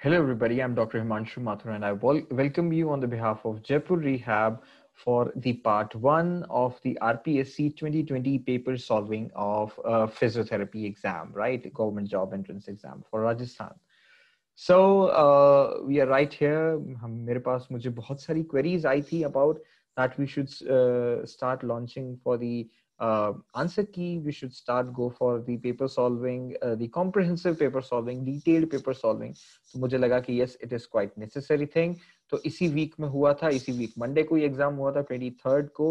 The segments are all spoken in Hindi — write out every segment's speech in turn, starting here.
Hello, everybody. I'm Dr. Himanshu Mathur, and I welcome you on the behalf of Jaipur Rehab for the part one of the RPSC 2020 paper solving of physiotherapy exam, right? Government job entrance exam for Rajasthan. So uh, we are right here. मेरे पास मुझे बहुत सारी queries आई थी about that we should uh, start launching for the uh, answer key, we should start go for the paper solving, uh, the comprehensive paper solving, detailed paper solving. so mujhe laga ki yes, it is quite necessary thing. तो isi week mein hua tha isi week monday ko ये exam hua tha 23rd ko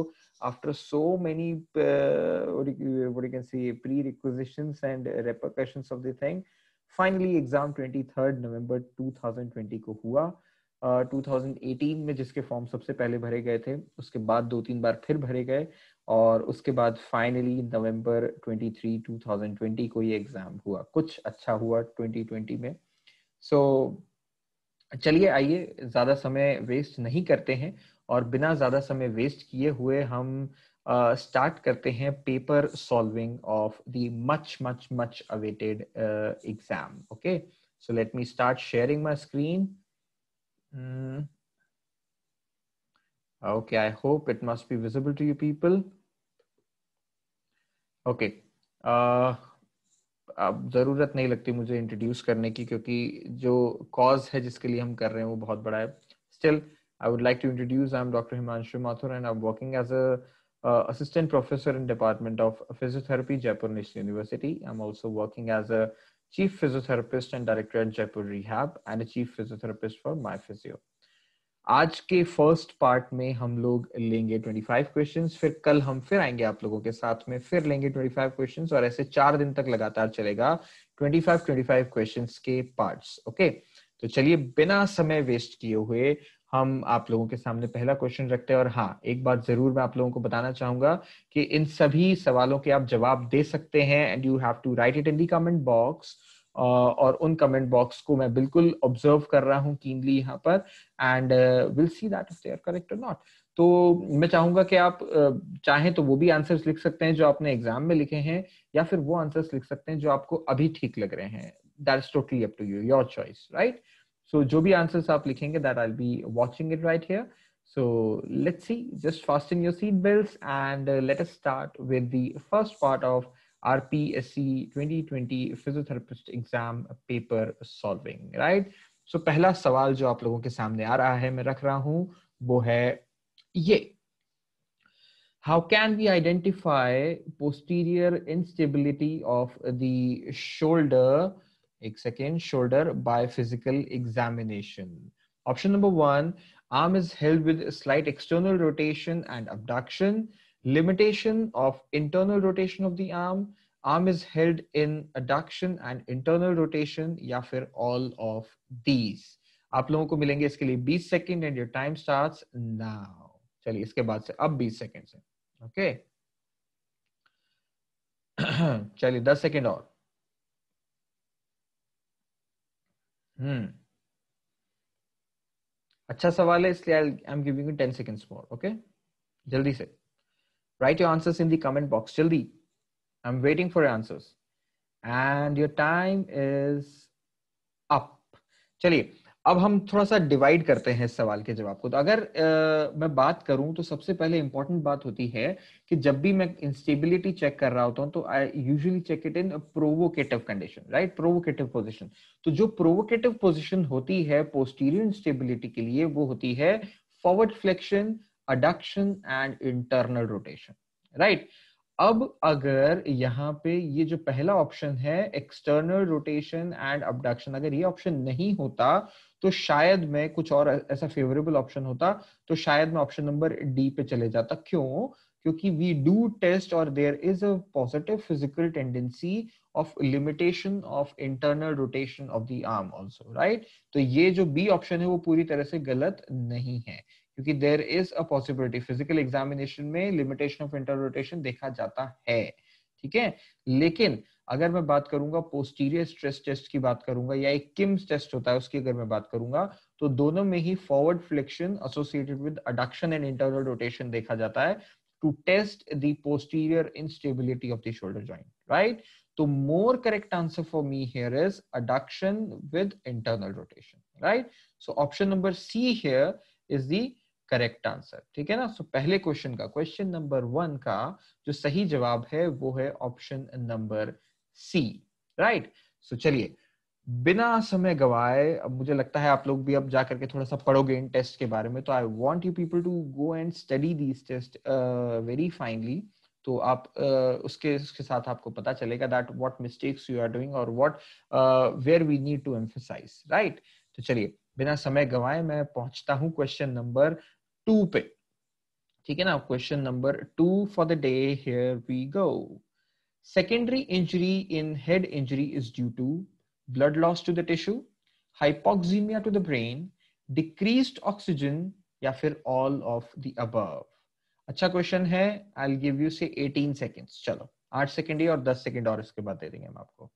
After so many uh, what, you, what you can say prerequisitions and repercussions of the thing, finally exam 23rd November 2020 ko hua Uh, 2018 में जिसके फॉर्म सबसे पहले भरे गए थे उसके बाद दो तीन बार फिर भरे गए और उसके बाद फाइनली नवंबर 23 2020 को ये एग्ज़ाम हुआ कुछ अच्छा हुआ 2020 में सो so, चलिए आइए ज़्यादा समय वेस्ट नहीं करते हैं और बिना ज़्यादा समय वेस्ट किए हुए हम स्टार्ट uh, करते हैं paper solving of the much much much awaited exam okay so let me start sharing my screen okay I hope it must be visible to you people okay uh, अब जरूरत नहीं लगती मुझे इंट्रोड्यूस करने की क्योंकि जो कॉज है जिसके लिए हम कर रहे हैं वो बहुत बड़ा है still I would like to introduce I am doctor Himanshu Mathur and I am working as a assistant professor in department of physiotherapy Jaipur national university I am also working as a chief physiotherapist and director at Jaipur rehab and a chief physiotherapist for my physio आज के फर्स्ट पार्ट में हम लोग लेंगे 25 क्वेश्चंस फिर कल हम फिर आएंगे आप लोगों के साथ में फिर लेंगे 25 क्वेश्चंस और ऐसे चार दिन तक लगातार चलेगा 25 25 क्वेश्चंस के पार्ट्स ओके तो चलिए बिना समय वेस्ट किए हुए हम आप लोगों के सामने पहला क्वेश्चन रखते हैं और हाँ एक बात जरूर मैं आप लोगों को बताना चाहूंगा कि इन सभी सवालों के आप जवाब दे सकते हैं and you have to write it in the comment box और उन कमेंट बॉक्स को मैं बिल्कुल ऑब्जर्व कर रहा हूँ कीनली यहाँ पर and will see that is there correct और नॉट तो मैं चाहूंगा कि आप चाहें तो वो भी आंसर्स लिख सकते हैं जो आपने एग्जाम में लिखे हैं या फिर वो आंसर्स लिख सकते हैं जो आपको अभी ठीक लग रहे हैं that is totally up to you your choice right so जो भी आंसर्स आप लिखेंगे that I be watching it right here so let's see just fasten your seat belts and uh, let us start with the first part of RPSC 2020 physiotherapist exam paper solving, right? So, पहला सवाल जो आप लोगों के सामने आ रहा है मैं रख रहा हूं वो है ये how can we identify posterior instability of shoulder एक second shoulder by physical examination option number one arm is held with slight external rotation and abduction limitation of internal rotation of the arm arm is held in adduction and internal rotation या फिर all of these आप लोगों को मिलेंगे इसके लिए 20 second and your time starts now चलिए इसके बाद से अब 20 सेकंड से ओके चलिए 10 सेकंड और हम्म अच्छा सवाल है इसलिए I am giving you 10 seconds more okay जल्दी से Write your answers in the comment box. Jaldi, I'm waiting for your answers. And your time is up. चलिए अब हम थोड़ा सा डिवाइड करते हैं इस सवाल के जवाब को तो अगर आ, मैं बात करूं तो सबसे पहले इंपॉर्टेंट बात होती है कि जब भी मैं इंस्टेबिलिटी चेक कर रहा होता हूं तो I usually check it in provocative condition right provocative position तो जो प्रोवोकेटिव पोजिशन होती है पोस्टीरियर इंस्टेबिलिटी के लिए वो होती है forward flexion adduction and internal rotation right अब अगर यहाँ पे ये जो पहला ऑप्शन है एक्सटर्नल रोटेशन एंड अबडक्शन अगर ये ऑप्शन नहीं होता तो शायद मैं कुछ और ऐसा फेवरेबल ऑप्शन होता तो शायद मैं ऑप्शन नंबर डी पे चले जाता क्यों क्योंकि वी डू टेस्ट और there is a positive physical tendency of limitation of internal rotation of the arm also right तो ये जो बी ऑप्शन है वो पूरी तरह से गलत नहीं है क्योंकि there is a possibility physical examination में लिमिटेशन ऑफ रोटेशन देखा जाता है ठीक है लेकिन अगर मैं बात करूंगा पोस्टीरियर स्ट्रेस टेस्ट की बात करूंगा या एक किम्स टेस्ट होता है उसकी अगर मैं बात करूंगा तो दोनों में ही forward flexion associated with adduction and internal rotation देखा जाता है to test the posterior instability of the shoulder joint right तो more correct answer for me here is adduction with internal rotation right so option number C here is the correct answer ठीक है ना सो पहले क्वेश्चन का क्वेश्चन नंबर वन का जो सही जवाब है वो है option number C right so चलिए बिना समय गवाए अब मुझे लगता है आप लोग भी अब जा करके थोड़ा सा पढ़ोगे इन टेस्ट के बारे में तो I want you people to go and study these test very finally तो आप uh, उसके उसके साथ आपको पता चलेगा that what mistakes you are doing और what where we need to emphasize right तो चलिए बिना समय गवाए मैं पहुंचता हूं क्वेश्चन नंबर टू पे ठीक है ना question number two for the day here we go secondary injury in head injury is due to blood loss to the tissue hypoxemia to the brain decreased oxygen या फिर ऑल ऑफ द अबव अच्छा क्वेश्चन है आई विल गिव यू से 18 सेकंड्स चलो 8 सेकंड ही और 10 सेकंड और इसके बाद दे देंगे हम आपको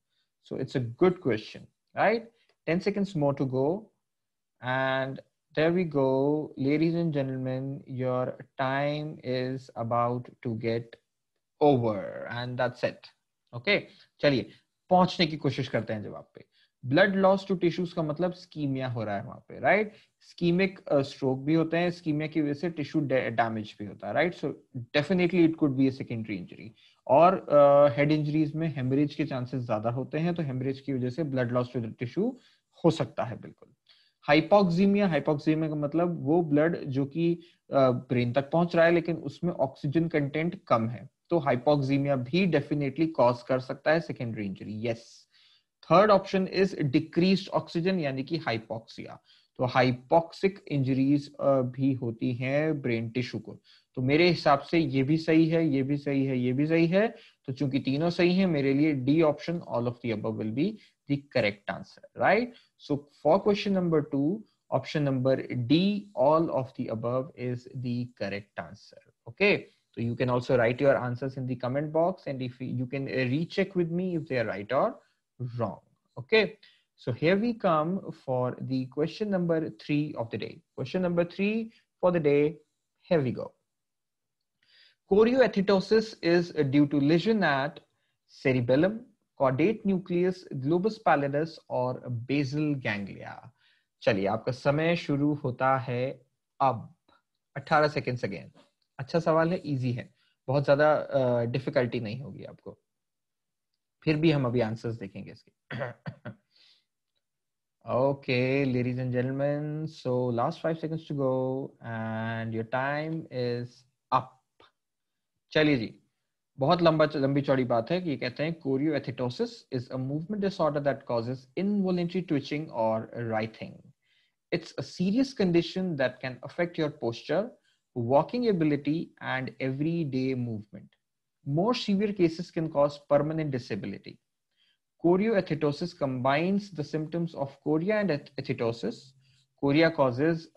so it's a good question right 10 seconds more to go and There we go. Ladies and gentlemen, your time is about to get over and that's it. Okay, चलिए पहुंचने की कोशिश करते हैं जवाब पे ब्लड लॉस टू टिश्यूज का मतलब स्कीमिया हो रहा है वहां पे राइट स्कीमिक स्ट्रोक भी होते हैं स्कीमिया की वजह से टिश्यू डैमेज भी होता है right so definitely it could be a secondary injury और हेड uh, इंजरीज में हेमरेज के चांसेस ज्यादा होते हैं तो हेमरेज की वजह से ब्लड लॉस टू टिश्यू हो सकता है बिल्कुल हाइपोक्सीमिया हाइपोक्सीमिया का मतलब वो ब्लड जो कि ब्रेन तक पहुंच रहा है लेकिन उसमें ऑक्सीजन कंटेंट कम है तो हाइपोक्सीमिया भी डेफिनेटली कॉज कर सकता है secondary injury yes third option is decrease oxygen यानी कि हाइपोक्सिया तो हाइपोक्सिक इंजरीज भी होती हैं ब्रेन टिश्यू को तो मेरे हिसाब से ये भी सही है ये भी सही है ये भी सही है तो चूंकि तीनों सही है मेरे लिए D option all of the above will be the correct answer right So for question number two, option number D, all of the above is the correct answer. Okay. So you can also write your answers in the comment box and if you can uh, recheck with me if they are right or wrong. Okay. So here we come for the question number three of the day. Question number three for the day. Here we go. Chorioathetosis is due to lesion at cerebellum, caudate nucleus globus pallidus और बेजल गैंग्लिया चलिए आपका समय शुरू होता है अब 18 सेकेंड्स अगेन अच्छा सवाल है इजी है बहुत ज्यादा डिफिकल्टी uh, नहीं होगी आपको फिर भी हम अभी आंसर्स देखेंगे इसके okay ladies and gentleman so last five seconds to go and your time is up चलिए जी बहुत लंबा लंबी चौड़ी बात है कि ये कहते हैं choreoathetosis is a movement disorder that causes involuntary twitching और writhing it's a serious condition that can affect your posture walking ability and everyday movement more severe cases can cause permanent disability Chorioathetosis combines the symptoms of chorea and athetosis. Chorea causes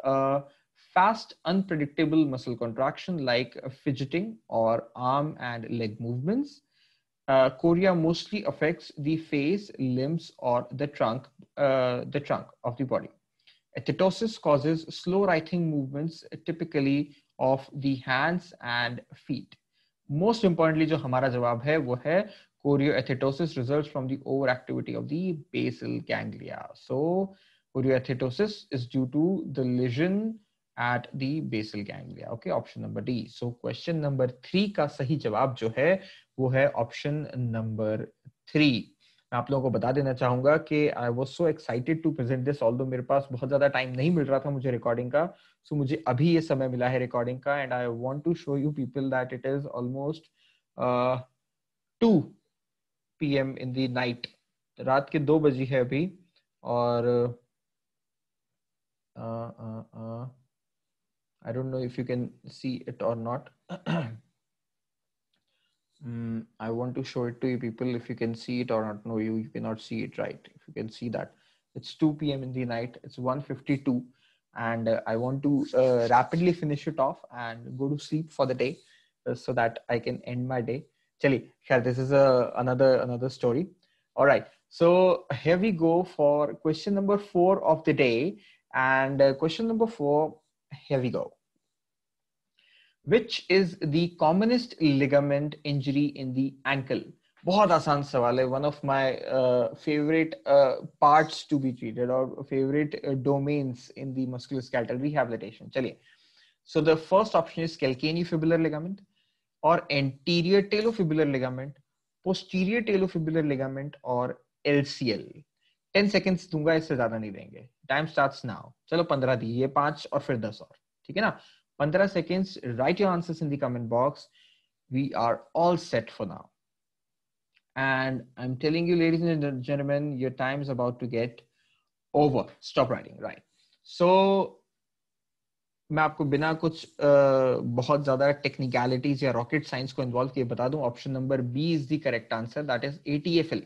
fast, unpredictable muscle contraction like fidgeting or arm and leg movements. Uh, chorea mostly affects the face, limbs, or the trunk, uh, the trunk of the body. Tetosis causes slow writing movements, typically of the hands and feet. Most importantly, जो हमारा जवाब है वो है chorioathetosis results from the overactivity of the basal ganglia. So, chorioathetosis is due to the lesion at the basal ganglia okay option number d so question number 3 का सही जवाब जो है वो है option number थ्री मैं आप लोगों को बता देना चाहूंगा कि I was so excited to present this although मेरे पास बहुत ज्यादा टाइम नहीं मिल रहा था मुझे रिकॉर्डिंग का सो so मुझे अभी ये समय मिला है रिकॉर्डिंग का and I want to show you people that it is almost two P M in the night रात के दो बजी है अभी और uh, uh, uh, I don't know if you can see it or not. mm, I want to show it to you people if you can see it or not. No, you, you cannot see it right. If you can see that. It's 2 p.m. in the night. It's one fifty-two, and uh, I want to uh, rapidly finish it off and go to sleep for the day uh, so that I can end my day. Chali, this is a, uh, another another story. All right. So here we go for question number four of the day. And uh, question number four here we go. Which is the commonest ligament injury in the ankle? बहुत आसान सवाल है one of my favourite parts to be treated और favourite domains in the musculoskeletal rehabilitation चलिए so the first option is calcaneofibular ligament और anterior talofibular ligament posterior talofibular ligament और एलसीएल 10 सेकंड्स दूंगा इससे ज्यादा नहीं देंगे टाइम स्टार्ट नाउ चलो पंद्रह दीजिए पांच और फिर दस और ठीक है ना पंद्रह seconds right your answer in the comment box we are all set for now and i'm telling you ladies and gentlemen your time is about to get over stop writing right so मैं आपको बिना कुछ uh, बहुत ज्यादा टेक्निकलिटीज या रॉकेट साइंस को इन्वॉल्व किए बता दूं option number B is the correct answer that is ATFL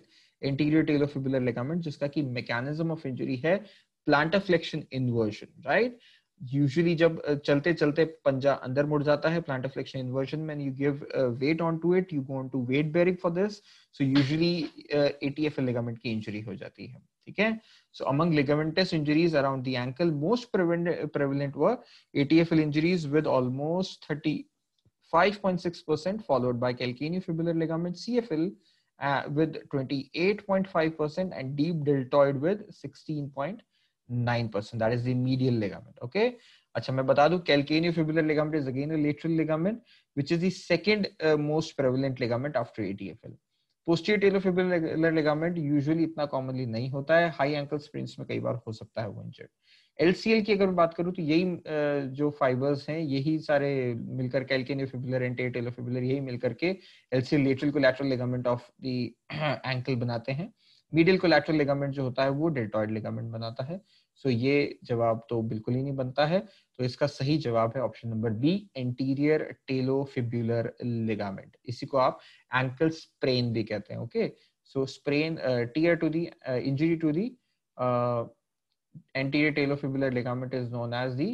anterior talofibular ligament जिसका कि मैकेनिज्म ऑफ इंजरी है plantar flexion inversion right usually जब चलते चलते पंजा अंदर मुड़ जाता है प्लांटर फ्लेक्शन इन्वर्जन में you give weight on to it you go on to weight bearing for this so usually ATFL ligament की इंजरी हो जाती है ठीक है so among ligaments injuries around the ankle most prevalent were ATFL injuries with almost 35.6% followed by calcaneofibular ligament CFL uh, with 28.5% and deep deltoid with 16.5%. nine percent. That is the medial ligament. Okay. अच्छा मैं बता दूं calcaneofibular ligament is again a lateral ligament which is the second most prevalent ligament after ATFL posterior talofibular ligament usually इतना कॉमनली नहीं होता है हाई एंकल स्प्रिंट्स में कई बार हो सकता है वो इंजर्ड एलसीएल की अगर बात करूं तो यही uh, जो फाइबर्स हैं यही सारे मिलकर calcaneofibular anterior talofibular यही मिलकर के LCL lateral collateral ligament of the ankle बनाते हैं मीडियल कोलैटरल लिगामेंट जो होता है वो डेल्टॉइड लिगामेंट बनाता है सो ये जवाब तो बिल्कुल ही नहीं बनता है तो इसका सही जवाब है option number B anterior talofibular ligament इसी को आप एंकल स्प्रेन भी कहते हैं okay so sprain tear to the injury to the anterior talo talofibular ligament is known as the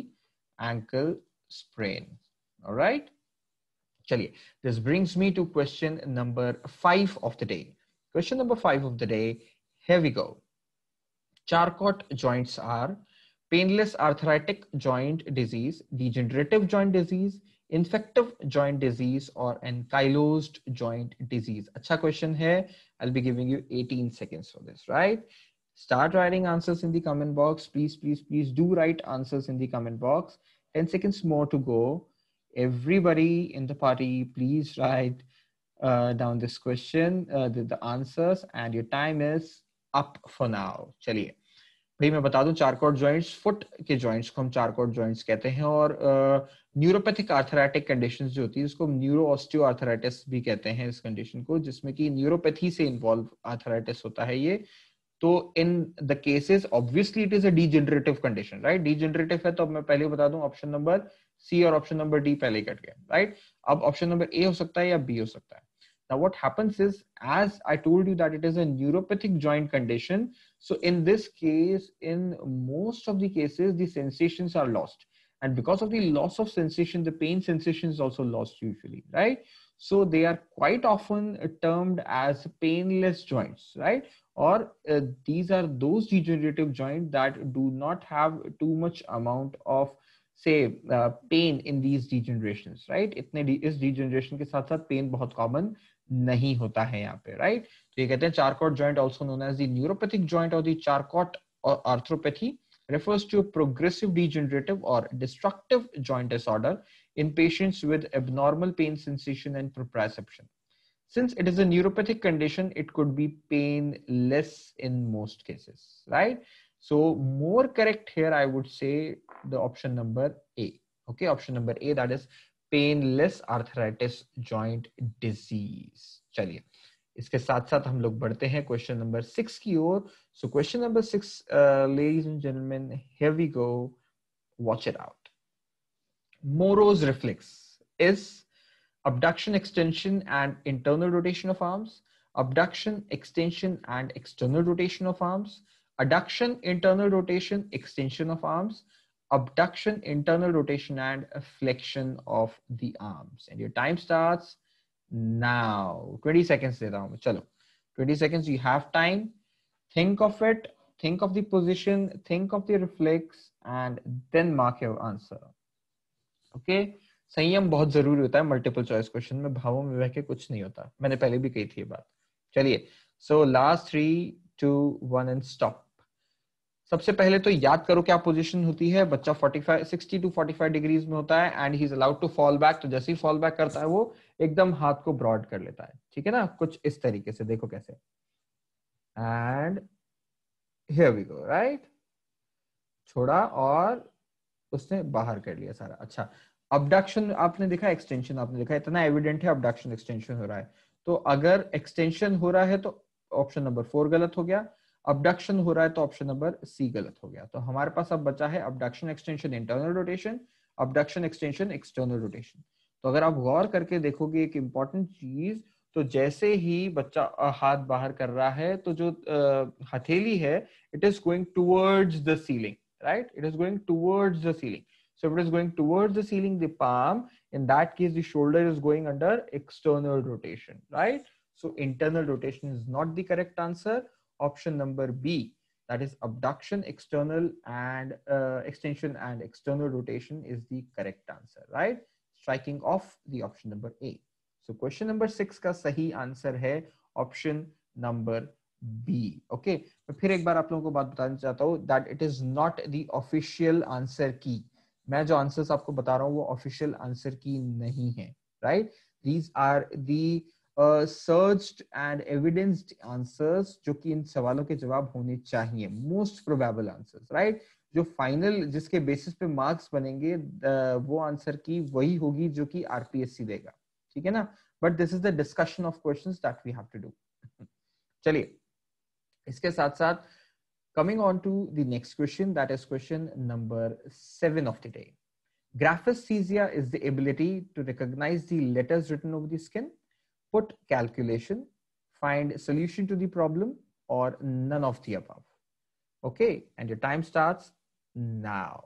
ankle sprain right चलिए this brings me to question number five of the day question number five of the day here we go Charcot joints are painless arthritic joint disease, degenerative joint disease, infective joint disease, or ankylosed joint disease. Acha question here. I'll be giving you 18 seconds for this, right? Start writing answers in the comment box. Please, please, please do write answers in the comment box. 10 seconds more to go. Everybody in the party, please write uh, down this question, uh, the, the answers, and your time is up for now चलिए भाई मैं बता दूं चारकोट ज्वाइंट्स फुट के ज्वाइंट्स को हम चारकोट ज्वाइंट्स कहते हैं और न्यूरोपैथिक आर्थराइटिक कंडीशंस जो होती है उसको न्यूरो ऑस्टियो आर्थराइटिस भी कहते हैं इस कंडीशन को जिसमें कि न्यूरोपैथी से इन्वॉल्व आर्थराइटिस होता है ये तो in the cases obviously it is a degenerative condition right degenerative है तो अब मैं पहले बता दूं ऑप्शन नंबर सी और ऑप्शन नंबर डी पहले कट गया राइट अब ऑप्शन नंबर ए हो सकता है या बी हो सकता है Now, what happens is, as I told you that it is a neuropathic joint condition. So in this case, in most of the cases, the sensations are lost. And because of the loss of sensation, the pain sensation is also lost usually, right? So they are quite often termed as painless joints, right? Or uh, these are those degenerative joints that do not have too much amount of say uh, pain in these degenerations, right? इतने इस degeneration के साथ साथ pain बहुत common नहीं होता है यहाँ पे राइट तो ये कहते हैं Charcot joint also known as the neuropathic joint और दी चारकॉट और arthropathy refers to a progressive degenerative or destructive joint disorder in patients with abnormal pain sensation and proprioception. Since it is a neuropathic condition, it could be painless in most cases, right? So more correct here, I would say the option number A. Okay, option number A, that is painless arthritis joint disease चलिए इसके साथ साथ हम लोग बढ़ते हैं क्वेश्चन नंबर सिक्स की ओर so question number six ladies and gentleman here we go watch it out Moro's reflex is abduction extension and internal rotation of arms abduction extension and external rotation of arms adduction internal rotation extension of arms abduction, internal rotation, and flexion of the arms. And your time starts now. 20 seconds. Chalo. 20 seconds. You have time. Think of it. Think of the position. Think of the reflex. And then mark your answer. Okay. संयम बहुत जरूरी होता है मल्टीपल चॉइस क्वेश्चन में भावों में वह कुछ नहीं होता मैंने पहले भी कही थी ये बात चलिए so last three two one and stop सबसे पहले तो याद करो क्या पोजीशन होती है बच्चा 45 60 टू 45 डिग्रीज में होता है and he is allowed to fall back तो जैसे ही फॉल बैक करता है वो एकदम हाथ को ब्रॉड कर लेता है ठीक है ना कुछ इस तरीके से देखो कैसे and here we go right छोड़ा और उसने बाहर कर लिया सारा अच्छा अबडक्शन आपने देखा एक्सटेंशन आपने देखा इतना एविडेंट है अबडक्शन एक्सटेंशन हो रहा है तो अगर एक्सटेंशन हो रहा है तो ऑप्शन नंबर फोर गलत हो गया अबडक्शन हो रहा है तो ऑप्शन नंबर सी गलत हो गया तो हमारे पास अब बचा है abduction extension internal rotation abduction extension external rotation तो अगर आप गौर करके देखोगे एक इम्पॉर्टेंट चीज तो जैसे ही बच्चा हाथ बाहर कर रहा है तो जो हथेली है it is going towards the ceiling right it is going towards the ceiling so it is going towards the ceiling the palm in that case the shoulder is going under external rotation right so internal rotation is not the correct answer option number B, that is abduction, external and uh, extension and external rotation is the correct answer, right? Striking off the option number A. So question number 6 ka sahi answer hai option number b okay okay fir ek bar aap logo ko baat batana chahta hu that it is not the official answer answer main jo answers aapko bata raha hu wo official answer answer nahi hai right these are the uh, searched and evidenced answers जो कि इन सवालों के जवाब होने चाहिए मोस्ट प्रोबेबल आंसर्स राइट जो फाइनल जिसके बेसिस पे मार्क्स बनेंगे वो आंसर की वही होगी जो कि आरपीएससी देगा ठीक है ना but this is the discussion of question that we have to do चलिए इसके साथ साथ coming on to the next question that is question number 7 of today graphesthesia is the ability to recognize the letters written over the skin put calculation, find solution to the problem, or none of the above. Okay, and your time starts now.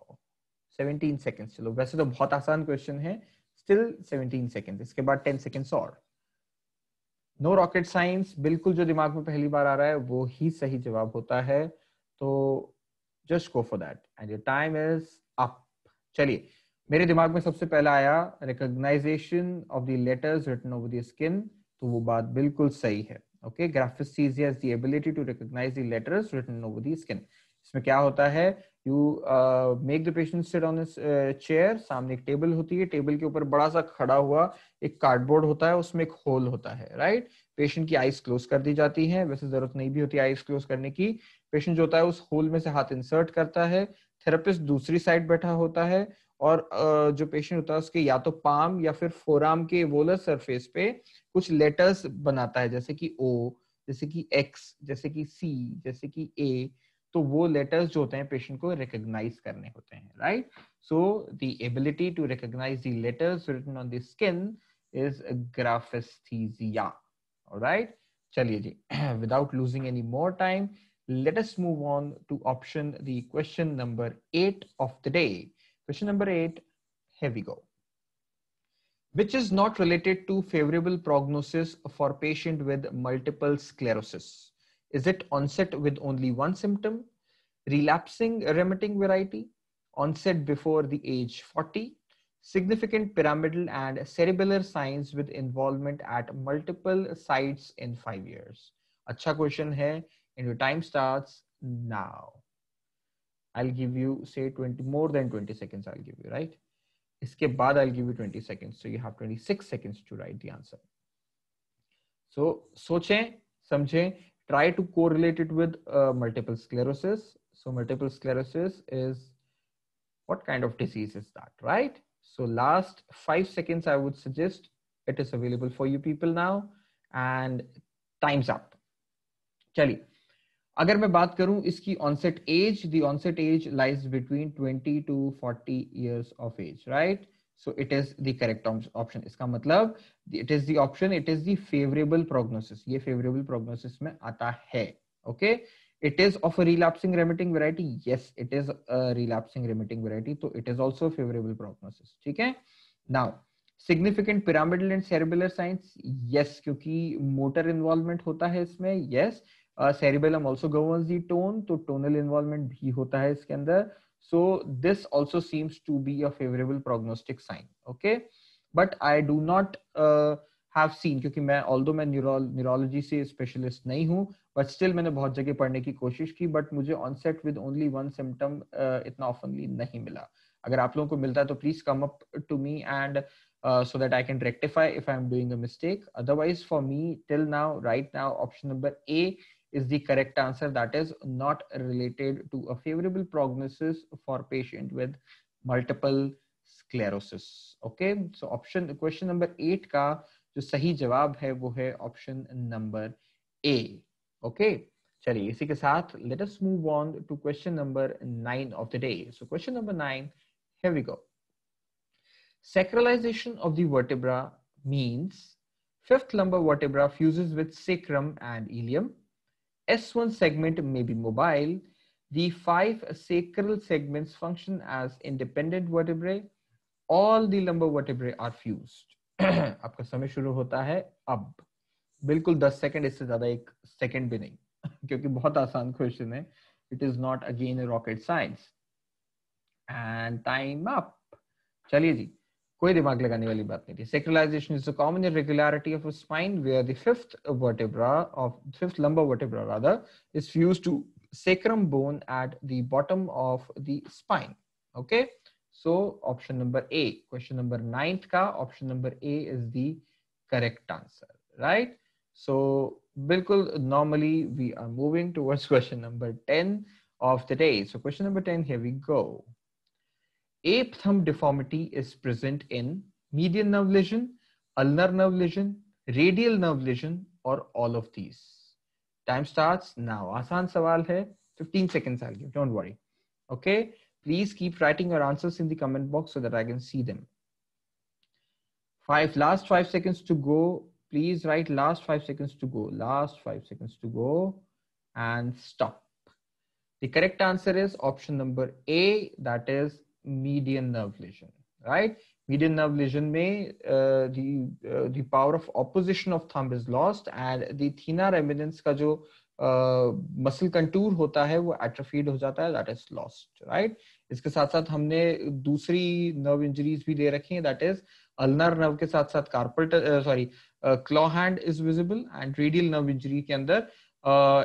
17 seconds. चलो वैसे तो बहुत आसान क्वेश्चन है still 17 seconds इसके बाद 10 seconds और no rocket science बिल्कुल जो दिमाग में पहली बार आ रहा है वो ही सही जवाब होता है तो just go for that and your time is up चलिए मेरे दिमाग में सबसे पहला आया recognization of the letters written over the skin तो वो बात बिल्कुल सही है okay graphesthesia has the ability to recognize the letters written over the skin इसमें क्या होता है you make the patient sit on chair सामने एक टेबल होती है टेबल के ऊपर बड़ा सा खड़ा हुआ एक कार्डबोर्ड होता है उसमें एक होल होता है राइट right? पेशेंट की आईज क्लोज कर दी जाती है वैसे जरूरत नहीं भी होती आईज क्लोज करने की पेशेंट जो होता है उस होल में से हाथ इंसर्ट करता है थेरेपिस्ट दूसरी साइड बैठा होता है और जो पेशेंट होता है उसके या तो पाम या फिर फोराम के वोलर सरफेस पे कुछ लेटर्स बनाता है जैसे कि ओ जैसे कि एक्स जैसे कि सी जैसे कि ए तो वो लेटर्स जो होते हैं पेशेंट को रिकोगनाइज करने होते हैं right so the ability ability to recognize letters written on the skin is graphesthesia right चलिए जी without losing any more time let move on to option option number eight of the day Question number eight, here we go. Which is not related to favorable prognosis for patient with multiple sclerosis? Is it onset with only one symptom, relapsing remitting variety, onset before the age 40, significant pyramidal and cerebellar signs with involvement at multiple sites in five years? Acha question hai, and your time starts now. I'll give you say 20 more than 20 seconds I'll give you, right? इसके baad I'll give you 20 seconds. So you have 26 seconds to write the answer. So सोचें, samjhe, try to correlate it with uh, multiple sclerosis. So multiple sclerosis is what kind of disease is that, right? So last five seconds, I would suggest it is available for you people now and time's up. Chali. अगर मैं बात करूं इसकी onset age the onset age lies between 20 to 40 years of age right so it is the correct option इसका मतलब it is the option it is the favourable prognosis ये फेवरेबल प्रोग्नोसिस में आता है okay it is of relapsing remitting variety yes it is relapsing remitting variety तो it is also favourable prognosis ठीक है now significant pyramidal and cerebellar signs yes क्योंकि मोटर इन्वॉल्वमेंट होता है इसमें yes yes. Cerebellum also govern the tone तो टोनल इन्वॉल्वमेंट भी होता है इसके अंदर so this also seems to be a favourable prognostic sign okay but I do not have seen क्योंकि मैं ऑल्दो मैं न्यूरोलॉजी से स्पेशलिस्ट नहीं हूँ बट स्टिल मैंने बहुत जगह पढ़ने की कोशिश की बट मुझे onset with only one symptom इतना ऑफनली नहीं मिला अगर आप लोगों को मिलता है तो please come up to me and that I can rectify if I am doing a mistake otherwise for me till now right now option number A is the correct answer that is not related to a favorable prognosis for patient with multiple sclerosis okay so option question number 8 ka जो सही जवाब है वो है option number A. Okay, चलिए इसी के साथ let us move on to question number 9 the day. So question number 9 here we go. sacralization of the vertebra means fifth lumbar vertebra fuses with sacrum and ilium S1 segment may be mobile. The five sacral segments function as independent vertebrae. All the lumbar vertebrae are fused. आपका समय शुरू होता है अब बिल्कुल 10 सेकंड इससे ज्यादा एक सेकंड भी नहीं क्योंकि बहुत आसान क्वेश्चन है it is not again rocket science and time up चलिए जी कोई दिमाग लगाने वाली बात नहीं थी sacralization is a common irregularity of spine where the fifth vertebra of fifth lumbar vertebra rather is fused to sacrum bone at the bottom of the spine okay so option number a question number 9th ka option number a is the correct answer right so bilkul normally we are moving towards question number 10 of the day so question number 10 here we go ape thumb deformity is present in median nerve lesion, ulnar nerve lesion, radial nerve lesion, or all of these. Time starts now. Asan sawal hai. 15 seconds I'll give. Don't worry. Okay. Please keep writing your answers in the comment box so that I can see them. Five last five seconds to go. Please write last five seconds to go. Last five seconds to go and stop. The correct answer is option number A, that is median nerve lesion right median nerve lesion may uh, the uh, the power of opposition of thumb is lost and the thenar eminence ka jo muscle contour होता है वो एट्रोफीड हो जाता है दैट इज लॉस्ट राइट इसके साथ साथ हमने दूसरी नर्व इंजरीज भी दे रखी है दैट इज अल्नर नर्व के साथ साथ carpal sorry claw hand is visible and radial nerve injury के अंदर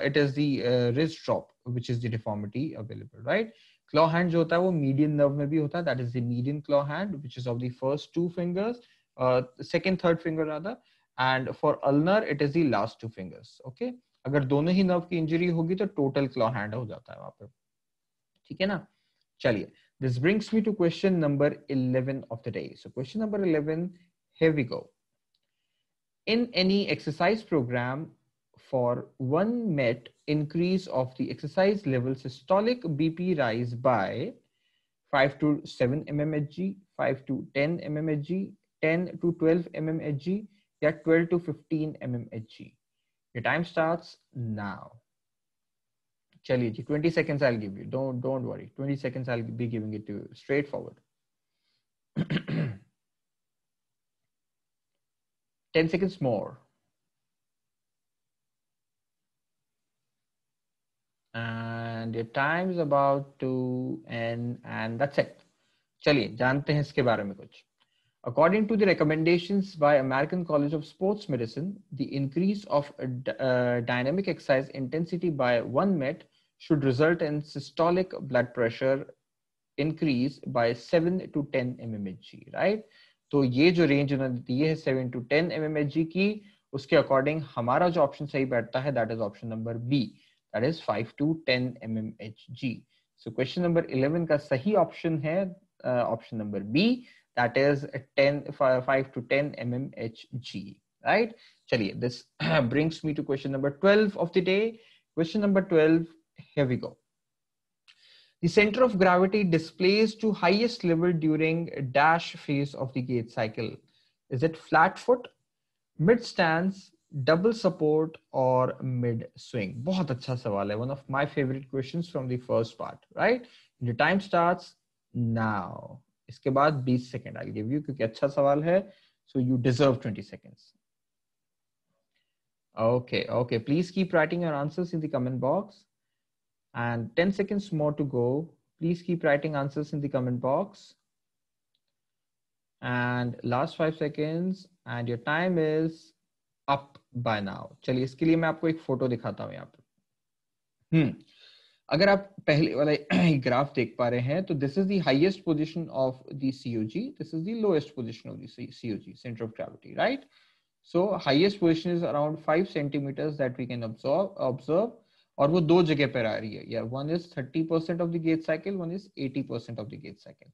it is the wrist drop which is the deformity available right claw hand जो होता है वो मीडियम नर्व में भी होता है that is the medium claw hand which is of the first two fingers second third finger rather and for ulnar it is the last two fingers okay अगर दोनों ही नर्व की इंजरी होगी तो टोटल क्लॉ हैंड हो जाता है वहां पर ठीक है ना चलिए this brings me to question number 11 of the day so question number 11 here we go in any exercise program for 1 MET increase of the exercise level systolic BP rise by 5 to 7 mmHg, 5 to 10 mmHg, 10 to 12 mmHg, yeah, 12 to 15 mmHg. Your time starts now. Chaliye 20 seconds I'll give you. Don't, don't worry. 20 seconds I'll be giving it to you. Straightforward. 10 seconds more. and your time is about to end and that's it चलिए जानते हैं इसके बारे में कुछ According to the recommendations by American College of Sports Medicine, the increase of uh, dynamic exercise intensity by 1 MET should result in systolic blood pressure increase by 7 to 10 mmHg, right? तो ये जो रेंज उन्होंने दी है 7 to 10 mmHg की उसके अकॉर्डिंग हमारा जो ऑप्शन सही बैठता है that is option number B That is 5 to 10 mmHg so question number 11 का option option uh, option number B, that is 10 5 to 10 mmHg right चलिए this brings me to question number 12 of the day question number 12 here we go the center of gravity displays to highest level during dash phase of the gate cycle is it flat foot mid stance double support or mid swing bahut acha sawal one of my favorite questions from the first part right the time starts now iske baad 20 second i'll give you kyunki acha sawal hai so you deserve 20 seconds okay okay please keep writing your answers in the comment box and 10 seconds more to go please keep writing answers in the comment box and last 5 seconds and your time is up by now चलिए इसके लिए मैं आपको एक फोटो दिखाता हूँ यहाँ पर हम्म अगर आप पहले वाला ग्राफ देख पा रहे हैं तो this is the highest position position of the COG this is the highest position of the COG centre of gravity right so highest position is around five centimetre that we can observe और वो दो जगह पर आ रही है या one is thirty percent of the gait cycle one is eighty percent of the gait cycle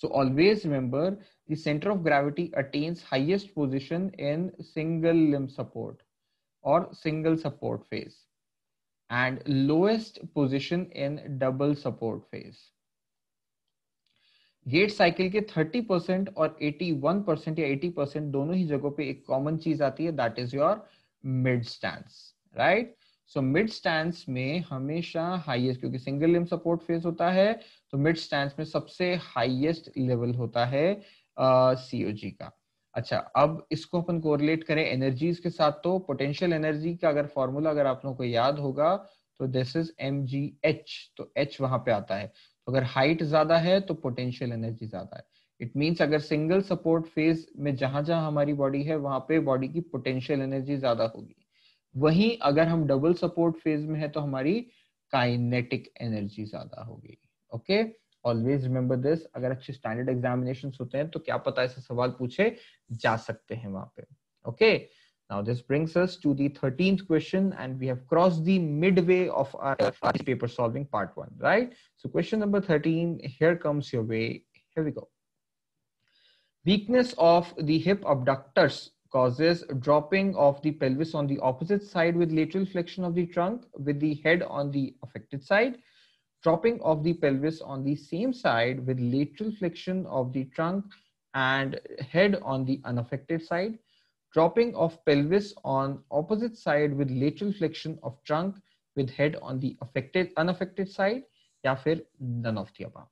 So always remember the center of gravity attains highest position in single limb support or single support phase and lowest position in double support phase. Gait cycle के 30 और 81 या 80 दोनों ही जगहों पे एक कॉमन चीज आती है that is your mid stance right so mid stance में हमेशा हाइएस्ट क्योंकि सिंगल लिम सपोर्ट फेस होता है तो मिड स्टैंड में सबसे हाइएस्ट लेवल होता है सीओजी uh, का अच्छा अब इसको अपन कोरिलेट करें एनर्जीज के साथ तो पोटेंशियल एनर्जी का अगर फॉर्मूला अगर आप लोगों को याद होगा तो this is M G H तो एच वहां पे आता है तो अगर हाइट ज्यादा है तो पोटेंशियल एनर्जी ज्यादा है इट मीन्स अगर सिंगल सपोर्ट फेज में जहां जहां हमारी बॉडी है वहां पे बॉडी की पोटेंशियल एनर्जी ज्यादा होगी वहीं अगर हम डबल सपोर्ट फेज में है तो हमारी काइनेटिक एनर्जी ज्यादा होगी ओके ऑलवेज रिमेम्बर दिस अगर अच्छे स्टैंडर्ड एग्जामिनेशन होते हैं तो क्या पता ऐसे सवाल पूछे जा सकते हैं वहां पे okay Now this brings us to the 13th question and we have crossed the midway of our paper solving part one, right? So question number 13, here comes your way. Here we go. Weakness of the hip abductors causes dropping of the pelvis on the opposite side with lateral flexion of the trunk with the head on the affected side, dropping of the pelvis on the same side with lateral flexion of the trunk and head on the unaffected side, dropping of pelvis on opposite side with lateral flexion of trunk with head on the affected unaffected side ya fir none of the above.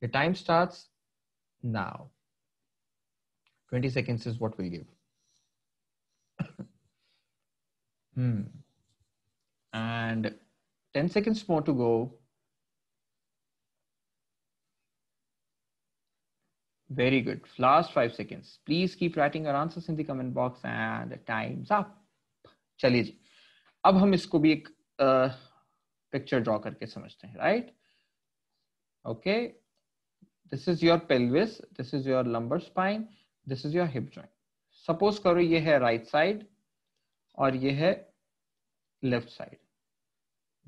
Your time starts now. 20 seconds is what we'll give hmm. And 10 seconds more to go. Very good. Last five seconds. Please keep writing your answers in the comment box and the time's up. चलिए जी अब हम इसको भी एक पिक्चर ड्रॉ करके समझते हैं right okay this is your pelvis this is your lumbar spine this is your hip joint suppose करो ये है राइट right साइड और ये है left side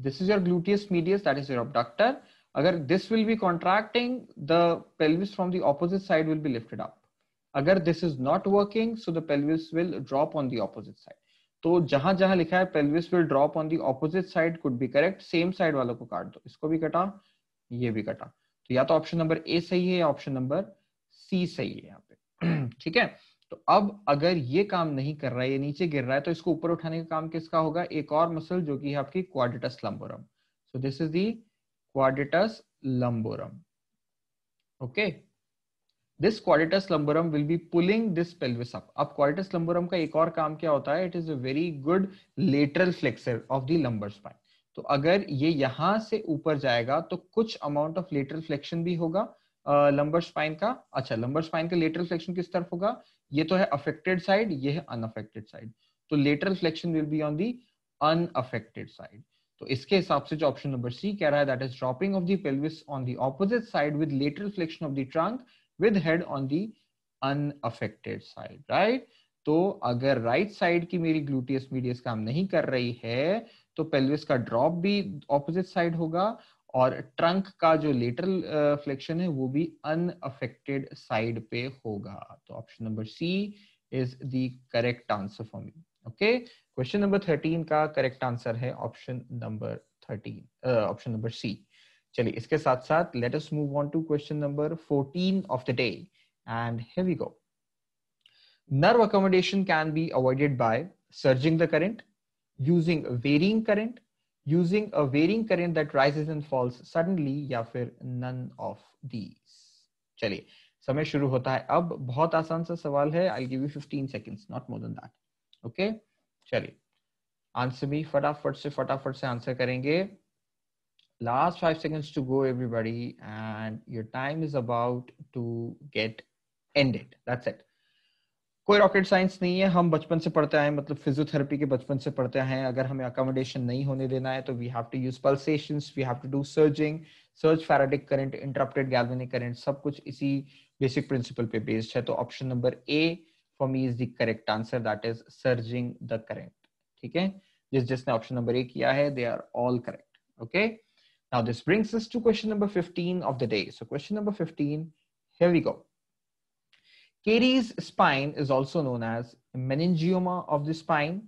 this is your gluteus medius that is your abductor अगर this will be contracting the pelvis from the opposite side will be lifted up अगर this is not working so the pelvis will drop on the opposite side तो जहां जहां लिखा है pelvis will drop on the opposite side could be correct same side वालों को काट दो इसको भी कटा ये भी कटा तो या तो ऑप्शन नंबर ए सही है या ऑप्शन नंबर सी सही है यहाँ पे ठीक है तो अब अगर ये काम नहीं कर रहा है ये नीचे गिर रहा है तो इसको ऊपर उठाने का काम किसका होगा एक और मसल जो कि है आपकी quadratus lumborum so this is the quadratus lumborum okay this quadratus lumborum will be pulling this pelvis up अब क्वाडिटस लंबोरम का एक और काम क्या होता है it is a very good lateral flexor of the lumbar spine तो अगर ये यहां से ऊपर जाएगा तो कुछ अमाउंट ऑफ लेटरल फ्लेक्शन भी होगा लंबर uh, स्पाइन का अच्छा लंबर स्पाइन का लेटरल फ्लेक्शन किस तरफ होगा ये तो है अफेक्टेड साइड ये है अनअफेक्टेड साइड तो lateral flexion will be on the unaffected side तो इसके हिसाब से जो ऑप्शन नंबर सी कह रहा है that is dropping of the pelvis on the opposite side with lateral flexion of the trunk with head on the unaffected side right तो अगर राइट right साइड की मेरी ग्लूटियस मीडियस काम नहीं कर रही है तो पेल्विस का ड्रॉप भी ऑपोजिट साइड होगा और ट्रंक का जो लेटरल फ्लेक्शन uh, है वो भी अनअफेक्टेड साइड पे होगा तो option number C is the correct answer for me okay question number thirteen का करेक्ट आंसर है option number thirteen option number C चलिए इसके साथ साथ let us move on to question number fourteen of the day and we go nerve accommodation can be avoided by surging the current using varying current using a varying current that rises and falls suddenly या फिर none of these चलिए समय शुरू होता है अब बहुत आसान सा सवाल है I'll give you 15 seconds, not more than that. Okay? चलिए आंसर भी फटाफट से फटाफट से आंसर करेंगे last 5 seconds to go everybody and your time is about to get ended that's it कोई रॉकेट साइंस नहीं है हम बचपन से पढ़ते आए मतलब फिजियोथेरेपी के बचपन से पढ़ते हैं अगर हमें अकोमोडेशन नहीं होने देना है तो we have to use pulsation we have to do surging search faradic current interrupted galvanic current सब कुछ इसी बेसिक प्रिंसिपल पे बेस्ड है तो option number A for me is the correct answer that is surging the current ठीक है जिस जिसने ऑप्शन नंबर ए किया है they are all correct okay now this brings us to question number 15 of the day so question number 15 here we go Caries spine is also known as meningioma of the spine,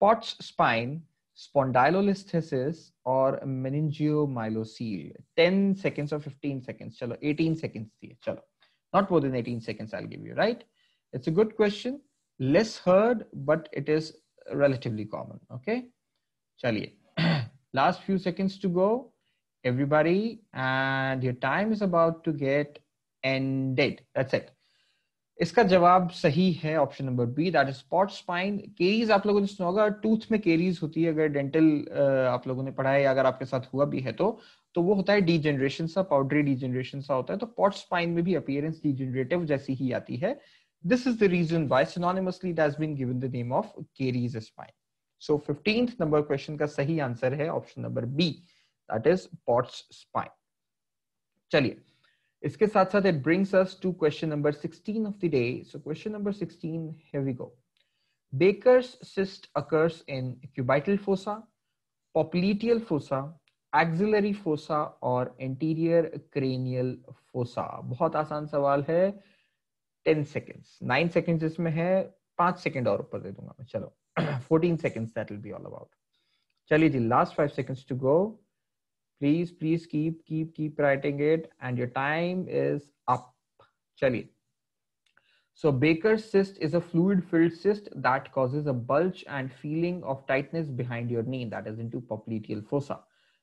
Pott's spine, spondylolisthesis, or meningiomyelocele. 10 seconds or 15 seconds. Chalo, 18 seconds. Chalo. Not more than 18 seconds, I'll give you, right? It's a good question. Less heard, but it is relatively common. Okay. Chaliye. Last few seconds to go, everybody. And your time is about to get ended. That's it. इसका जवाब सही है option number B that is spot spine caries आप लोगों ने सुना होगा टूथ में केरीज होती है अगर डेंटल आप लोगों ने पढ़ा है अगर आपके साथ हुआ भी है तो तो वो होता है डी जनरेशन सा पाउडरी डी जनरेशन सा होता है तो पॉट स्पाइन में भी अपियरेंस डी जनरेटिव जैसी ही आती है this is the reason why synonymously has been given the name of caries spine so fifteenth number question का सही आंसर है option number B that is pott's spine चलिए इसके साथ साथ it brings us to question number 16 of the day so question number 16 here we go baker's cyst occurs in cubital fossa popliteal fossa axillary fossa और एंटीरियर क्रेनियल फोसा बहुत आसान सवाल है 10 सेकंड्स 9 सेकंड्स इसमें है 5 सेकंड और ऊपर दे दूंगा मैं चलो 14 seconds that will be all about चलिए जी last 5 seconds to go please please keep keep keep writing it and your time is up Chali. so Baker's cyst is a fluid-filled cyst that causes a bulge and feeling of tightness behind your knee, that is into popliteal fossa.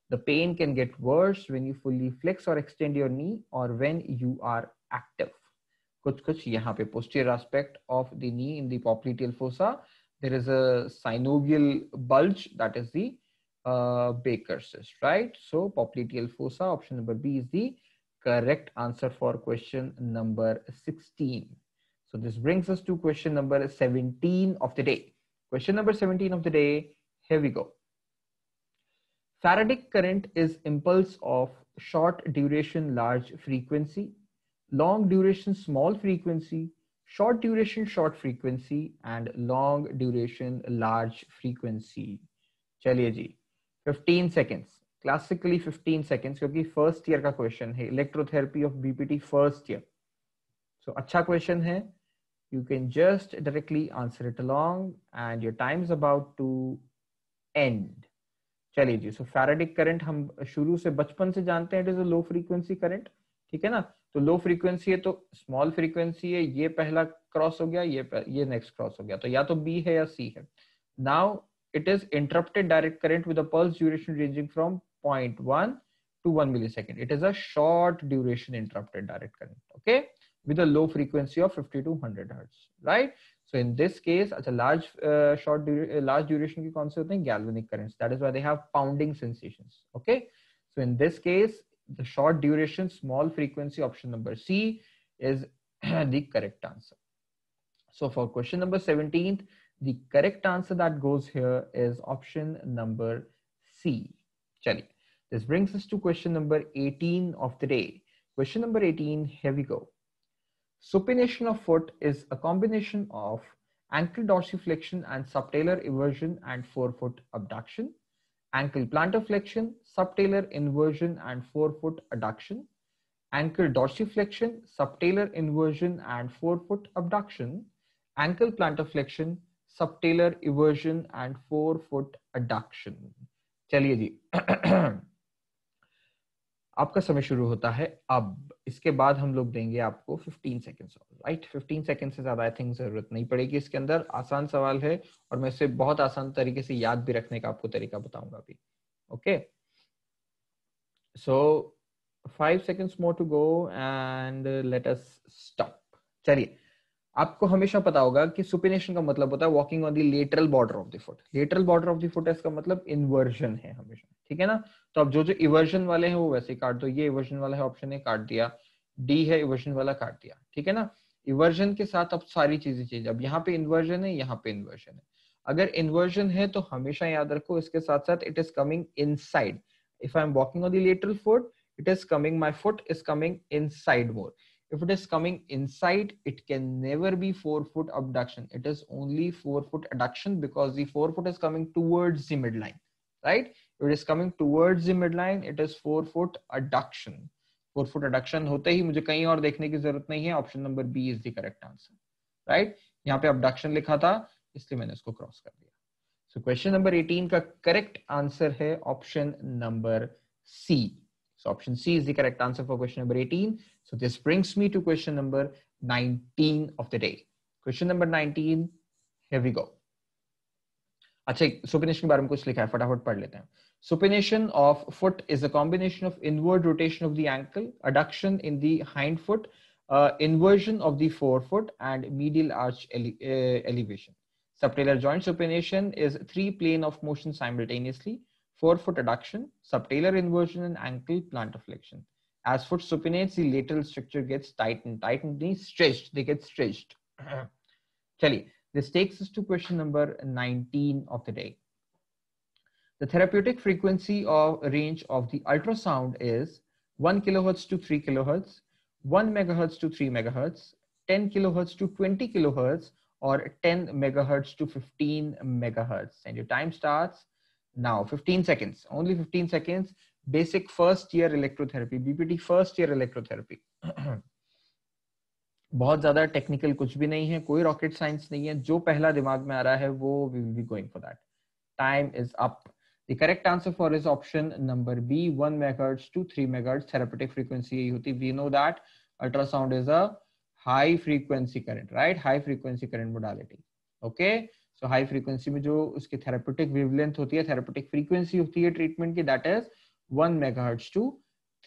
The pain can get worse when you fully flex or extend your knee or when you are active. Kuch kuch yahan pe posterior aspect of the knee in the popliteal fossa, there is a synovial bulge, that is the uh, Baker's, right? So popliteal fossa, option number B is the correct answer for question number 16. So this brings us to question number 17 of the day. Question number 17 of the day, here we go. Faradic current is impulse of short duration, large frequency, long duration, small frequency, short duration, short frequency, and long duration, large frequency. Chaliye ji. Fifteen seconds classically fifteen seconds क्योंकि फर्स्ट ईयर का क्वेश्चन है electrotherapy of BPT first year so अच्छा क्वेश्चन है you can just directly answer it along and your time is about to end चलिए जी सो फेराडिक करंट हम शुरू से बचपन से जानते हैं it is a low frequency current ठीक है ना तो लो फ्रीक्वेंसी है तो स्मॉल फ्रीक्वेंसी है ये पहला क्रॉस हो गया ये ये नेक्स्ट क्रॉस हो गया तो या तो बी है या सी है now it is interrupted direct current with a pulse duration ranging from 0.1 to 1 millisecond. It is a short duration interrupted direct current, okay? With a low frequency of 50 to 100 hertz, right? So in this case, as a large, uh, short, dura uh, large duration ki concept thing, galvanic currents. That is why they have pounding sensations, okay? So in this case, the short duration, small frequency option number C is the correct answer. So for question number 17, the correct answer that goes here is option number C. Chali. This brings us to question number 18 of the day. Question number 18, here we go. Supination of foot is a combination of ankle dorsiflexion and subtalar inversion and forefoot abduction, ankle plantar flexion, subtalar inversion and forefoot adduction, ankle dorsiflexion, subtalar inversion and forefoot abduction, ankle plantar flexion, subtalar eversion and forefoot adduction चलिए जी आपका समय शुरू होता है अब इसके बाद हम लोग देंगे आपको 15 सेकंड्स राइट 15 सेकेंड से ज्यादा आई थिंक जरूरत नहीं पड़ेगी इसके अंदर आसान सवाल है और मैं इसे बहुत आसान तरीके से याद भी रखने का आपको तरीका बताऊंगा अभी okay so five seconds more to go and let us stop चलिए आपको हमेशा पता होगा कि सुपिनेशन का मतलब होता है walking on the lateral border of the foot lateral border of the foot इसका मतलब इन्वर्जन है हमेशा ठीक है ना तो अब जो जो इवर्जन वाले हैं वो वैसे काट दो ये इवर्जन वाला है ऑप्शन है काट दिया डी है इवर्जन वाला काट दिया ठीक है ना इवर्जन के साथ अब सारी चीजें चेंज अब यहाँ पे इन्वर्जन है यहाँ पे इन्वर्जन है अगर इन्वर्जन है तो हमेशा याद रखो इसके साथ साथ it is coming inside if I am walking on the lateral foot it is coming my foot is coming inside more if it is coming inside it can never be four foot abduction it is only four foot adduction because the four foot is coming towards the midline right if it is coming towards the midline it is four foot adduction four foot adduction hote hi mujhe kahin aur dekhne ki zarurat nahi hai option number b is the correct answer right yahan pe abduction likha tha isliye maine इसको cross kar diya so question number 18 ka correct answer hai option number c So option C is the correct answer for question number 18. So this brings me to question number 19 of the day. Question number 19, here we go. अच्छा supination के बारे में कुछ लिखा है फटाफट पढ़ लेते हैं supination of foot is a combination of inward rotation of the ankle adduction in the hind inversion of the forefoot and medial arch ele uh, elevation. Subtalar joint supination is three plane of motion simultaneously forefoot adduction, subtalar inversion, and ankle plantar flexion. As foot supinates, the lateral structure gets tightened, tightened, they stretched, they get stretched. Chali, this takes us to question number 19 of the day. The therapeutic frequency of range of the ultrasound is 1 kilohertz to 3 kilohertz, 1 megahertz to 3 megahertz, 10 kilohertz to 20 kilohertz, or 10 megahertz to 15 megahertz. And your time starts now 15 seconds only 15 seconds basic first year electrotherapy bpt first year electrotherapy बहुत ज्यादा टेक्निकल कुछ भी नहीं है कोई रॉकेट साइंस नहीं है जो पहला दिमाग में आ रहा है वो we will be going for that time is up the correct answer for is option number B 1 megahertz to 3 megahertz therapeutic frequency यही होती we know that ultrasound is a high frequency current right high frequency current modality okay okay? So high frequency में जो उसकी थेरापेटिक वेवलेंथ होती है थेरापेटिक फ्रीक्वेंसी होती है ट्रीटमेंट की that is one megahertz to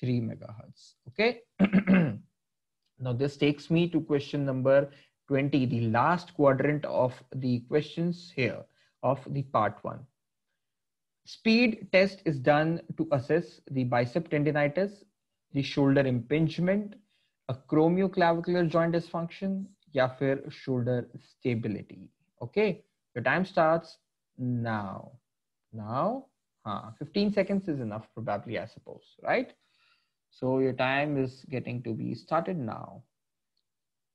three megahertz okay now this takes me to question number 20 the last quadrant of the questions here of the part one speed test is done to assess the bicep tendinitis the shoulder impingement a cranioclavicular joint dysfunction या फिर shoulder stability okay Your time starts now. Now, huh, 15 seconds is enough probably, I suppose, right? So your time is getting to be started now.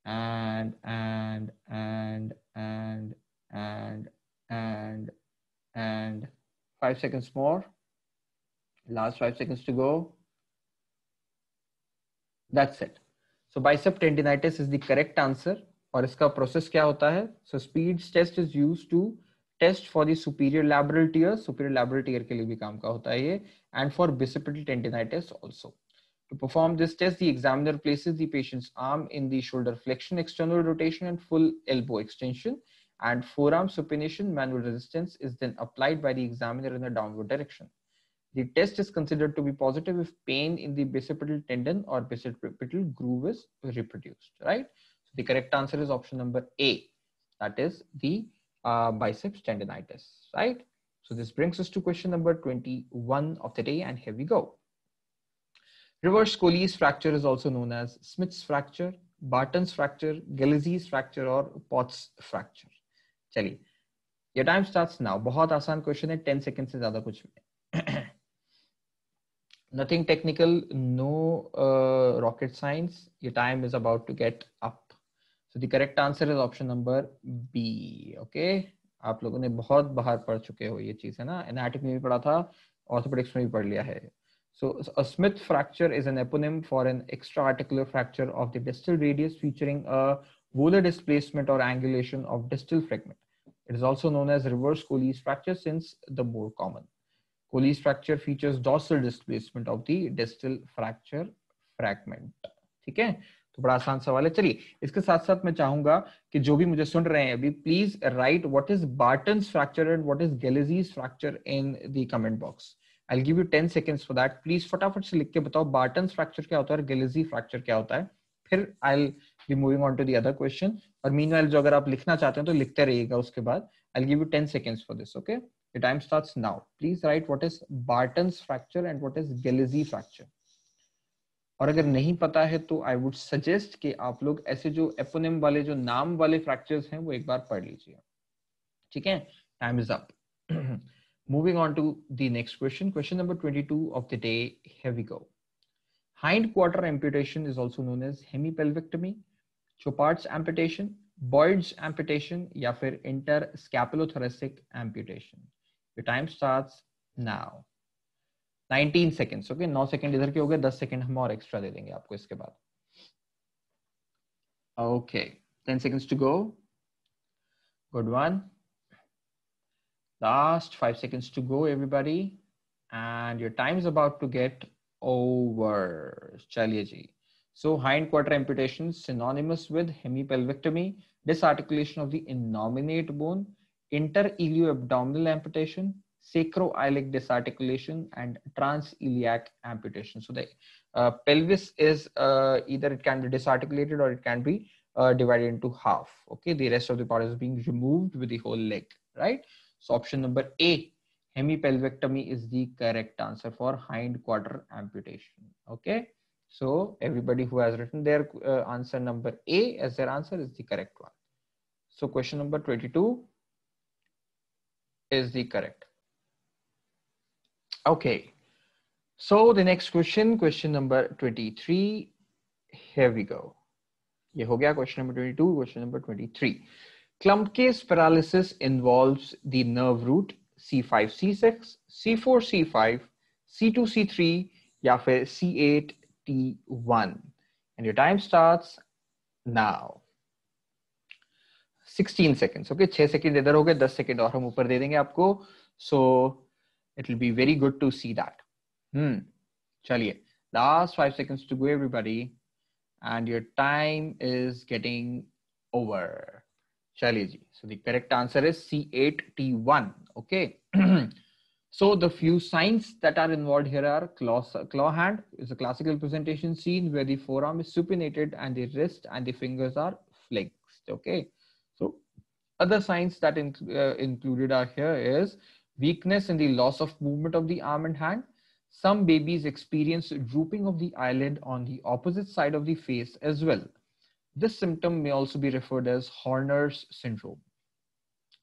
And, and, and, and, and, and, and five seconds more. Last five seconds to go. That's it. So bicep tendinitis is the correct answer. और इसका process is used to test for the superior labral tear. Superior labral tear superior labral tear superior labral tear के लिए To perform this test, the examiner places the patient's arm in the shoulder flexion, external rotation, and full elbow extension, and forearm supination manual resistance is then applied by the examiner in the downward direction. The test is considered to be positive if pain in the bicipital tendon or bicipital groove is reproduced, right? The correct answer is option number A, that is the uh, biceps tendonitis, right? So this brings us to question number 21 of the day, and here we go. Reverse Colles fracture is also known as Smith's fracture, Barton's fracture, Gillespie's fracture, or Potts fracture. चलिए, your time starts now. बहुत आसान question है, 10 seconds is ज़्यादा कुछ Nothing technical, no uh, rocket science. Your time is about to get up. so तो the correct answer is option number b okay आप लोगों ने बहुत बाहर पढ़ चुके हो ये चीज है ना एनाटिक में भी पढ़ा था ऑर्थोपेडिक्स में भी पढ़ लिया है so Smith fracture is an eponym for an extra articular fracture of the distal radius featuring a volar displacement और angulation of distal fragment it is also known as reverse Colles fracture since the more common Colles fracture features dorsal displacement of the distal fracture fragment ठीक है तो बड़ा आसान सवाल है चलिए इसके साथ साथ मैं चाहूंगा कि जो भी मुझे सुन रहे हैं अभी please write what is Barton fracture and what is Galeazzi fracture in the comment box I give you ten seconds for that please फटाफट से लिख के बताओ बार्टन फ्रैक्चर क्या होता है और गैलेजी फ्रैक्चर क्या होता है फिर I be moving on to the other question और मीन जो अगर आप लिखना चाहते हैं तो लिखते रहिएगा उसके बाद I give you ten seconds for this okay The time starts now. Please write what is Barton's fracture and what is Galizi fracture. और अगर नहीं पता है तो आई वुड सजेस्ट कि आप लोग ऐसे जो एपोनिम वाले जो नाम वाले फ्रैक्चर्स हैं वो एक बार पढ़ लीजिए ठीक है time is up moving on to the next question question number 22 of the day heavy go hind quarter amputation is also known as hemipelvectomy Chopart's amputation Boyd's amputation या फिर interscapulothoracic amputation your time starts now 19 seconds. Okay, नौ सेकेंड इधर के हो गए दस सेकेंड हम और एक्स्ट्रा दे देंगे आपको इसके बाद okay ten seconds to go last five seconds to go everybody and your time is about to get over chaliye ji so hind quarter amputation synonymous with hemipelvectomy disarticulation of the innominate bone abdominal amputation sacroiliac disarticulation and transiliac amputation. So the uh, pelvis is uh, either it can be disarticulated or it can be uh, divided into half. Okay, the rest of the part is being removed with the whole leg, right? So option number A, hemipelvectomy is the correct answer for hind quarter amputation. Okay, so everybody who has written their uh, answer number A as their answer is the correct one. So question number 22 is the correct Okay. So the next question, question number 23. Here we go. ye ho gaya question number 22, question number 23. Clump case paralysis involves the nerve root C5, C6, C4, C5, C2, C3 ya फिर C8, T1. And your time starts now. 16 seconds. Okay, 6 second idhar ho gaye 10 second aur hum upar de denge aapko So It will be very good to see that. Hmm. Chaliye. Last five seconds to go, everybody. And your time is getting over. Chaliye ji. So the correct answer is C8T1. Okay. so the few signs that are involved here are claw, claw hand is a classical presentation scene where the forearm is supinated and the wrist and the fingers are flexed. Okay. So other signs that in, uh, included are here is weakness in the loss of movement of the arm and hand. Some babies experience drooping of the eyelid on the opposite side of the face as well. This symptom may also be referred as Horner's syndrome.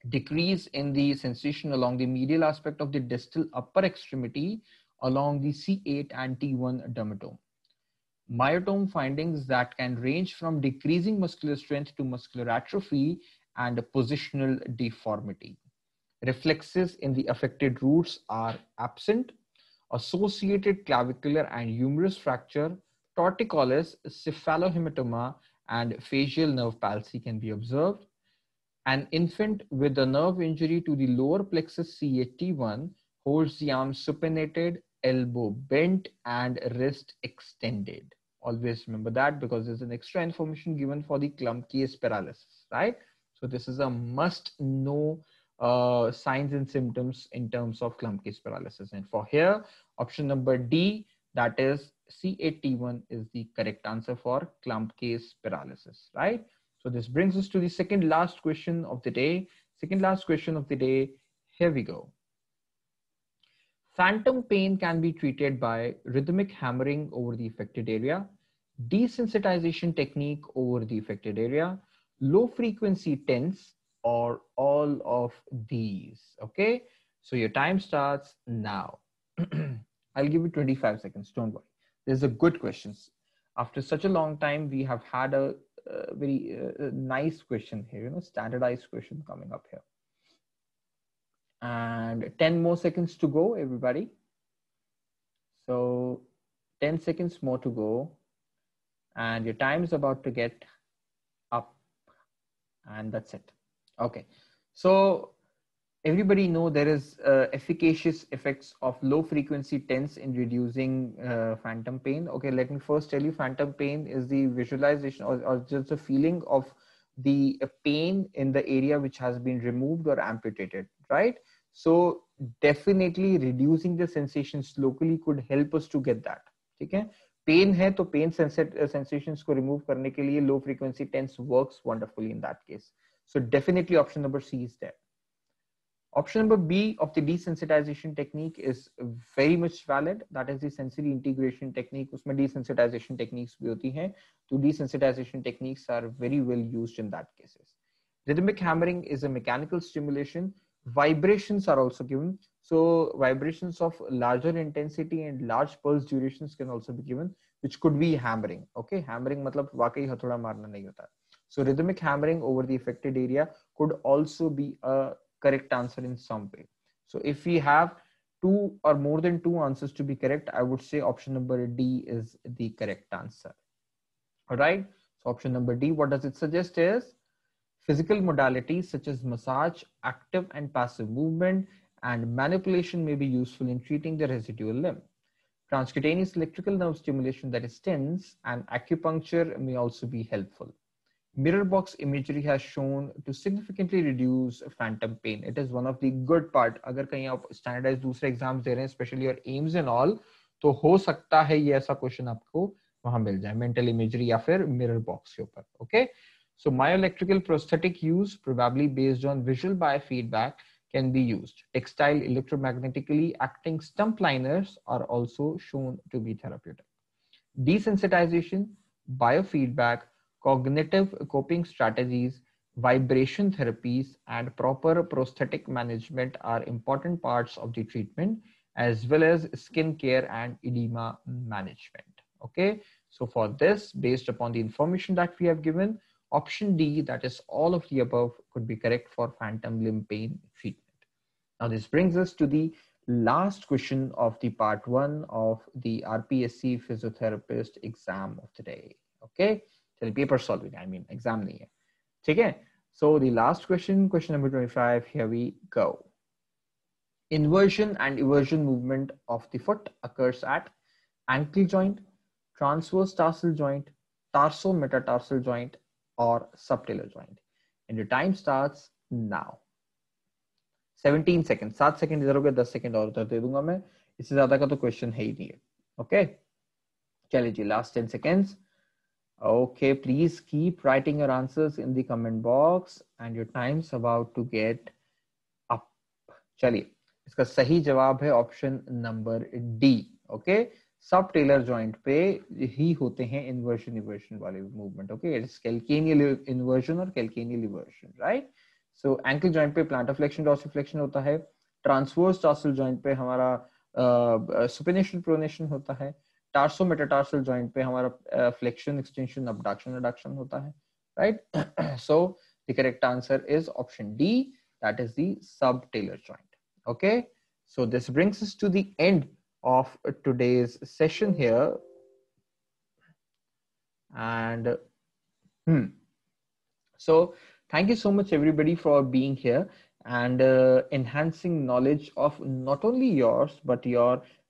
Decrease in the sensation along the medial aspect of the distal upper extremity along the C8 and T1 dermatome. Myotome findings that can range from decreasing muscular strength to muscular atrophy and positional deformity reflexes in the affected roots are absent. Associated clavicular and humerus fracture, torticollis, cephalohematoma, and facial nerve palsy can be observed. An infant with a nerve injury to the lower plexus CAT1 holds the arm supinated, elbow bent, and wrist extended. Always remember that because there's an extra information given for the clump case paralysis, right? So this is a must know uh, signs and symptoms in terms of clump case paralysis. And for here, option number D, that 8 C8T1 is the correct answer for clump case paralysis, right? So this brings us to the second last question of the day. Second last question of the day, here we go. Phantom pain can be treated by rhythmic hammering over the affected area, desensitization technique over the affected area, low frequency tense, or all of these. Okay. So your time starts now. I'll give you 25 seconds. Don't worry. There's a good question. After such a long time, we have had a, a very uh, nice question here, you know, standardized question coming up here. And 10 more seconds to go, everybody. So 10 seconds more to go. And your time is about to get up. And that's it. Okay, so everybody know there is uh, efficacious effects of low frequency tens in reducing uh, phantom pain. Okay, let me first tell you phantom pain is the visualization or, or just the feeling of the uh, pain in the area which has been removed or amputated, right? So definitely reducing the sensations locally could help us to get that. Okay, pain pain to pain uh, sensations sensations remove remove करने के लिए low frequency TENS works wonderfully in that so definitely option number C is there. Option number B of the desensitization technique is very much valid. That is the sensory integration technique. Usme desensitization techniques bhi होती hain. So desensitization techniques are very well used in that cases. Rhythmic hammering is a mechanical stimulation. Vibrations are also given. So vibrations of larger intensity and large pulse durations can also be given, which could be hammering. Okay, hammering matlab वाकई हथौड़ा marna नहीं होता है. So rhythmic hammering over the affected area could also be a correct answer in some way. So if we have two or more than two answers to be correct, I would say option number D is the correct answer. All right. So option number D, what does it suggest is physical modalities such as massage, active and passive movement, and manipulation may be useful in treating the residual limb. Transcutaneous electrical nerve stimulation that is tense and acupuncture may also be helpful mirror box imagery has shown to significantly reduce phantom pain it is one of the good part agar kahin of standardized dusre exams de rahe especially your aims and all to ho sakta hai ye aisa question aapko wahan mil mental imagery ya fir mirror box ke okay so myoelectrical prosthetic use probably based on visual biofeedback can be used textile electromagnetically acting stump liners are also shown to be therapeutic desensitization biofeedback cognitive coping strategies, vibration therapies, and proper prosthetic management are important parts of the treatment, as well as skin care and edema management. Okay, so for this, based upon the information that we have given, option D, that is all of the above, could be correct for phantom limb pain treatment. Now, this brings us to the last question of the part one of the RPSC physiotherapist exam of today. Okay tell paper solving i mean examining it okay so the last question question number 25 here we go inversion and eversion movement of the foot occurs at ankle joint transverse tarsal joint tarsal metatarsal joint or subtalar joint and the time starts now 17 seconds 7 second idhar hoga 10 second aur utar de dunga main isse zyada ka to question hai nahi okay chaliye last 10 seconds Okay, please keep writing your answers in the comment box and your time's about to get up. चलिए इसका सही जवाब है option number D okay subtalar joint पे ही होते हैं इन्वर्शन इवर्शन वाले movement okay it is calcaneal inversion और calcaneal eversion right so ankle joint पे प्लांटर फ्लेक्शन डॉर्सिफ्लेक्शन होता है ट्रांसवर्स टॉसल जॉइंट पे हमारा सुपिनेशन प्रोनेशन होता है टार्सो मेटाटार्सल जॉइंट पे हमारा फ्लेक्शन एक्सटेंशन अबडक्शन एडक्शन होता है right so the correct answer is option D that is the subtalar joint okay so this brings us to the end of today's session here and hmm. so thank you so much everybody for being here and uh, enhancing knowledge of not only yours but your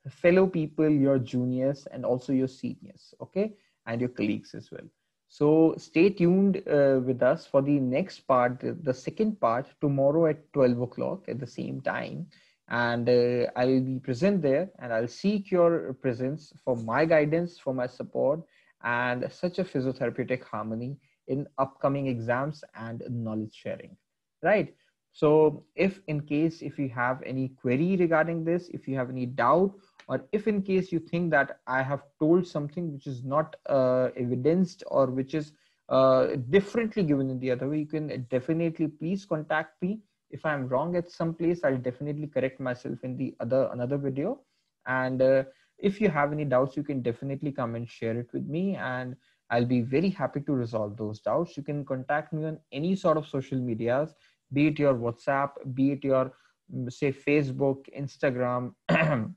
fellow people, your juniors, and also your seniors, okay, and your colleagues as well. So stay tuned uh, with us for the next part, the second part, tomorrow at 12 o'clock at the same time. And uh, I will be present there and I'll seek your presence for my guidance, for my support, and such a physiotherapeutic harmony in upcoming exams and knowledge sharing, right? So if in case if you have any query regarding this, if you have any doubt or if in case you think that I have told something which is not uh, evidenced or which is uh, differently given in the other way, you can definitely please contact me. If I'm wrong at some place, I'll definitely correct myself in the other another video. And uh, if you have any doubts, you can definitely come and share it with me, and I'll be very happy to resolve those doubts. You can contact me on any sort of social medias, be it your WhatsApp, be it your say Facebook, Instagram.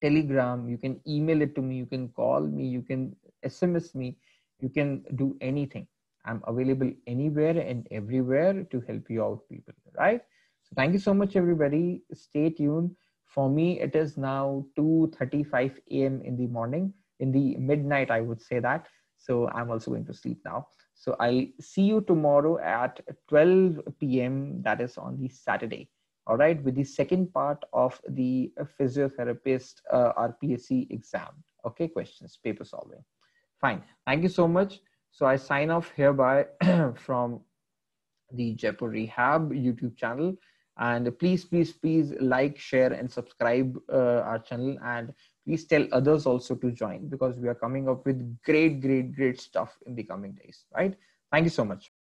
telegram you can email it to me you can call me you can sms me you can do anything i'm available anywhere and everywhere to help you out people right so thank you so much everybody stay tuned for me it is now 2:35 a.m. in the morning in the midnight i would say that so i'm also going to sleep now so i'll see you tomorrow at 12 p.m. that is on the saturday all right with the second part of the physiotherapist uh, rpsc exam okay questions paper solving fine thank you so much so i sign off hereby from the jaipur rehab youtube channel and please please please like share and subscribe uh, our channel and please tell others also to join because we are coming up with great great great stuff in the coming days right thank you so much